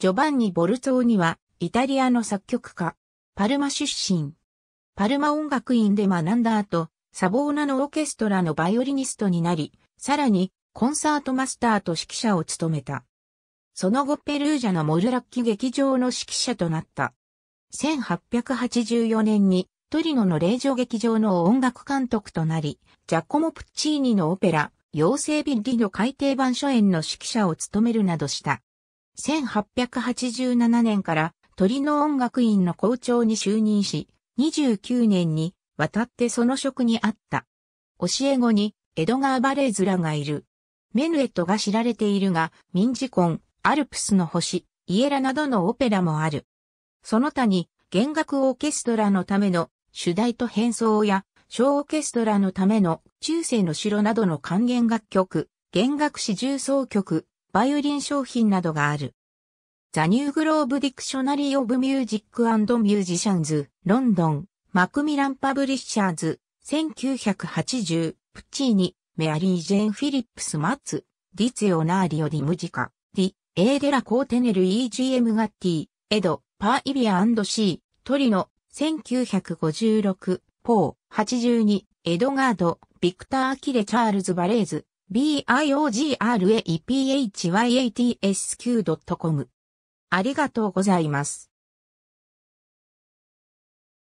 ジョバンニ・ボルツォーニは、イタリアの作曲家。パルマ出身。パルマ音楽院で学んだ後、サボーナのオーケストラのバイオリニストになり、さらに、コンサートマスターと指揮者を務めた。その後ペルージャのモルラッキ劇場の指揮者となった。1884年にトリノの霊場劇場の音楽監督となり、ジャコモ・プッチーニのオペラ、妖精ビッリの改訂版初演の指揮者を務めるなどした。1887年から鳥の音楽院の校長に就任し、29年にわたってその職にあった。教え子にエドガー・バレーズらがいる。メヌエットが知られているが、ミンジコン、アルプスの星、イエラなどのオペラもある。その他に、弦楽オーケストラのための主題と変奏や、小オーケストラのための中世の城などの管弦楽曲、弦楽四重奏曲、バイオリン商品などがある。ザ・ニューグローブ・ディクショナリー・オブ・ミュージック・アンド・ミュージシャンズ、ロンドン、マクミラン・パブリッシャーズ、1980、プチーニ、メアリー・ジェン・フィリップス・マッツ、ディツヨナーリオ・ディムジカ、ディ、エーデラ・コーテネル・ EGM・ ガッティ、エド、パー・イビア・シー、トリノ、1956、ポー、82、エドガード、ビクター・アキレ・チャールズ・バレーズ、biographyats.com q ありがとうございます。